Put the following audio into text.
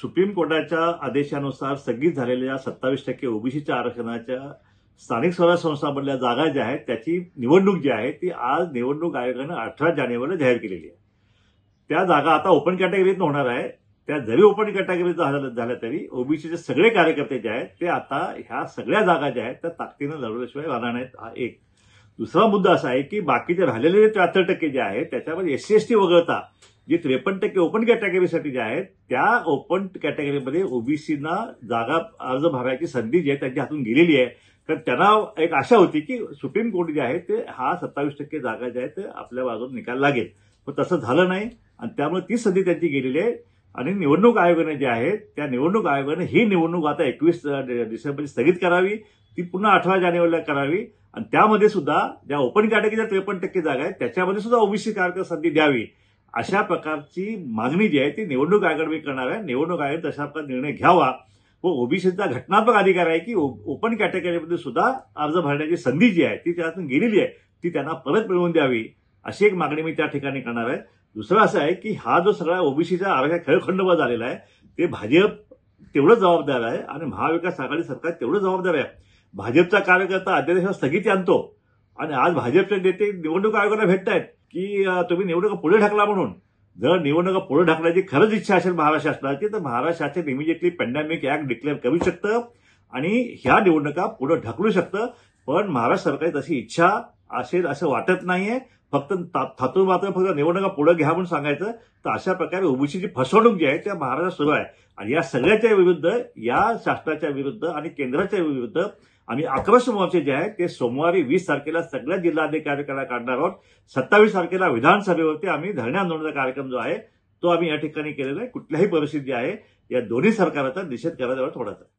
supreme कोर्टाच्या आदेशानुसार स्थगित झालेल्या सत्तावीस टक्के ओबीसीच्या आरक्षणाच्या स्थानिक स्वराज्य संस्थांमधल्या जागा ज्या आहेत त्याची निवडणूक जी आहे ती आज निवडणूक आयोगानं अठरा जानेवारीला जाहीर केलेली आहे त्या जागा आता ओपन कॅटेगरीतनं होणार आहे त्या जरी ओपन कॅटेगरीत झाल्या तरी ओबीसीचे सगळे कार्यकर्ते जे आहेत ते आता ह्या सगळ्या जागा ज्या आहेत त्या ताकदीनं लढवल्याशिवाय राहणार नाहीत हा एक दुसरा मुद्दा असा आहे की बाकीचे राहिलेले त्र्याहत्तर टक्के जे आहेत त्याच्यामध्ये एससी एसटी वगळता जे त्रेपन्न टक्के ओपन कॅटेगरीसाठी ज्या आहेत त्या ओपन कॅटेगरीमध्ये ओबीसीना जागा अर्ज भरायची संधी जी आहे त्यांच्या हातून गेलेली आहे तर त्यांना एक आशा होती की सुप्रीम कोर्ट जे आहे ते हा सत्तावीस टक्के जागा ज्या आहेत आपल्या बाजूला निकाल लागेल पण तसं झालं नाही आणि त्यामुळे ती संधी त्यांची गेलेली आहे आणि निवडणूक आयोगाने जे आहे त्या निवडणूक आयोगाने ही निवडणूक आता एकवीस डिसेंबरची स्थगित करावी ती पुन्हा अठरा जानेवारीला करावी आणि त्यामध्ये सुद्धा ज्या ओपन कॅटेगरीच्या त्रेपन्न टक्के जागा आहेत त्याच्यामध्ये सुद्धा ओबीसी कार्यकर्ता संधी द्यावी अशा प्रकारची मागणी जी आहे ती निवडणूक आयोग करणार आहे निवडणूक आयोग तशा प्रकार निर्णय घ्यावा व ओबीसीचा घटनात्मक अधिकार आहे की ओपन कॅटेगरीमध्ये सुद्धा अर्ज भरण्याची संधी जी आहे ती त्यातून गेलेली आहे ती त्यांना परत मिळवून द्यावी अशी एक मागणी मी त्या ठिकाणी करणार आहे दुसरं असं आहे की हा जो सगळा ओबीसीचा आरोग्य खेळखंडोबा झालेला आहे ते भाजप तेवढं जबाबदार आहे आणि महाविकास आघाडी सरकार तेवढं जबाबदार आहे भाजपचा कार्यकर्ता अध्यादेशात स्थगिती आणतो आणि आज भाजपचे नेते निवडणूक आयोगाला भेटतायत की तुम्ही निवडणुका पुढे ढकला म्हणून जर निवडणुका पुढे ढकलायची खरंच इच्छा असेल महाराष्ट्र शासनाची तर महाराष्ट्र शासन इमिजिएटली पॅन्डेमिक ऍक्ट डिक्लेअर करू शकतं आणि ह्या निवडणुका पुढे ढकलू शकतं पण महाराष्ट्र सरकारची तशी इच्छा असेल असं वाटत नाहीये फक्त थातून मात्र फक्त निवडणुका पुढे घ्या म्हणून सांगायचं तर अशा प्रकारे ओबीसीची फसवणूक जी आहे त्या महाराष्ट्रात सुरू आहे आणि या सगळ्याच्या विरुद्ध या शासनाच्या विरुद्ध आणि केंद्राच्या विरुद्ध आम्ही आक्रोश मोर्चे जे आहे ते सोमवारी वीस तारखेला सगळ्या जिल्हाधिकाऱ्यांना काढणार आहोत सत्तावीस तारखेला विधानसभेवरती आम्ही धरणे आंदोलनाचा कार्यक्रम जो आहे तो आम्ही या ठिकाणी केलेला आहे कुठल्याही परिस्थिती आहे या दोन्ही सरकाराचा निषेध करायला थोडासा